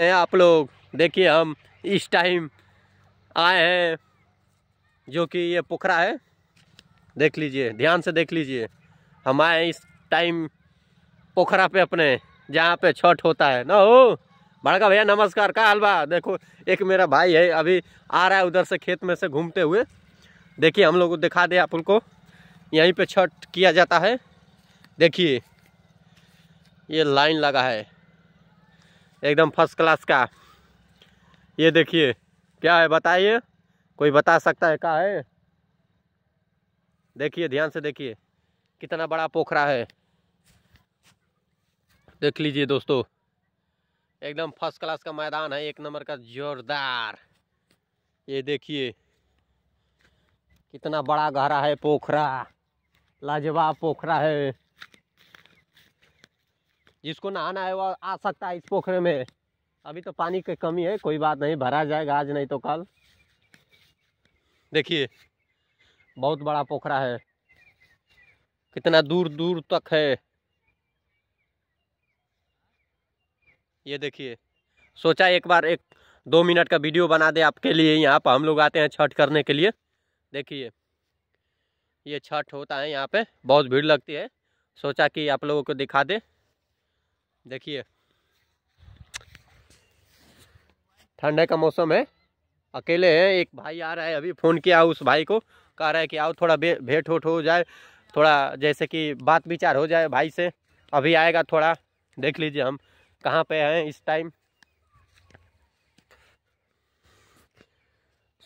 हैं आप लोग देखिए हम इस टाइम आए हैं जो कि ये पोखरा है देख लीजिए ध्यान से देख लीजिए हम आए इस टाइम पोखरा पे अपने जहाँ पे छठ होता है ना हो बड़का भैया नमस्कार का हलवा देखो एक मेरा भाई है अभी आ रहा है उधर से खेत में से घूमते हुए देखिए हम लोग को दिखा दे आप उनको यहीं पे छठ किया जाता है देखिए ये लाइन लगा है एकदम फर्स्ट क्लास का ये देखिए क्या है बताइए कोई बता सकता है क्या है देखिए ध्यान से देखिए कितना बड़ा पोखरा है देख लीजिए दोस्तों एकदम फर्स्ट क्लास का मैदान है एक नंबर का जोरदार ये देखिए कितना बड़ा गहरा है पोखरा लाजवाब पोखरा है जिसको नहाना है वो आ सकता है इस पोखरे में अभी तो पानी की कमी है कोई बात नहीं भरा जाएगा आज नहीं तो कल देखिए बहुत बड़ा पोखरा है कितना दूर दूर तक है ये देखिए सोचा एक बार एक दो मिनट का वीडियो बना दे आपके लिए यहाँ पर हम लोग आते हैं छठ करने के लिए देखिए ये छठ होता है यहाँ पे बहुत भीड़ लगती है सोचा कि आप लोगों को दिखा दे देखिए ठंडे का मौसम है अकेले हैं एक भाई आ रहा है अभी फ़ोन किया उस भाई को कह रहा है कि आओ थोड़ा भेंट होट हो जाए थोड़ा जैसे कि बात विचार हो जाए भाई से अभी आएगा थोड़ा देख लीजिए हम कहाँ पे हैं इस टाइम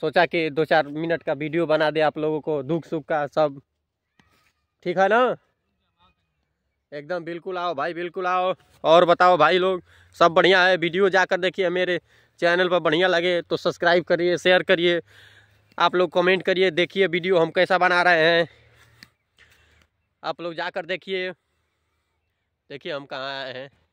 सोचा कि दो चार मिनट का वीडियो बना दे आप लोगों को दुख सुख का सब ठीक है ना एकदम बिल्कुल आओ भाई बिल्कुल आओ और बताओ भाई लोग सब बढ़िया है वीडियो जाकर देखिए मेरे चैनल पर बढ़िया लगे तो सब्सक्राइब करिए शेयर करिए आप लोग कमेंट करिए देखिए वीडियो हम कैसा बना रहे हैं आप लोग जाकर देखिए देखिए हम कहाँ आए हैं